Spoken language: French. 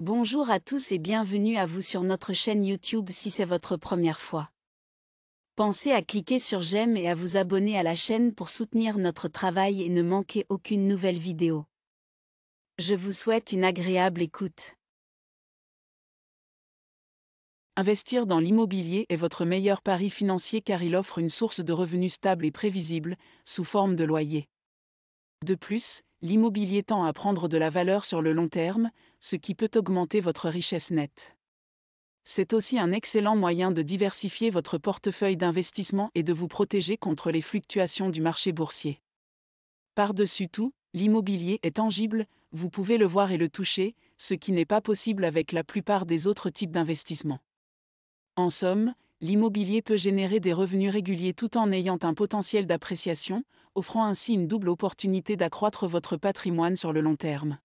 Bonjour à tous et bienvenue à vous sur notre chaîne YouTube si c'est votre première fois. Pensez à cliquer sur j'aime et à vous abonner à la chaîne pour soutenir notre travail et ne manquer aucune nouvelle vidéo. Je vous souhaite une agréable écoute. Investir dans l'immobilier est votre meilleur pari financier car il offre une source de revenus stable et prévisible, sous forme de loyer. De plus, l'immobilier tend à prendre de la valeur sur le long terme, ce qui peut augmenter votre richesse nette. C'est aussi un excellent moyen de diversifier votre portefeuille d'investissement et de vous protéger contre les fluctuations du marché boursier. Par-dessus tout, l'immobilier est tangible, vous pouvez le voir et le toucher, ce qui n'est pas possible avec la plupart des autres types d'investissements. En somme, l'immobilier peut générer des revenus réguliers tout en ayant un potentiel d'appréciation, offrant ainsi une double opportunité d'accroître votre patrimoine sur le long terme.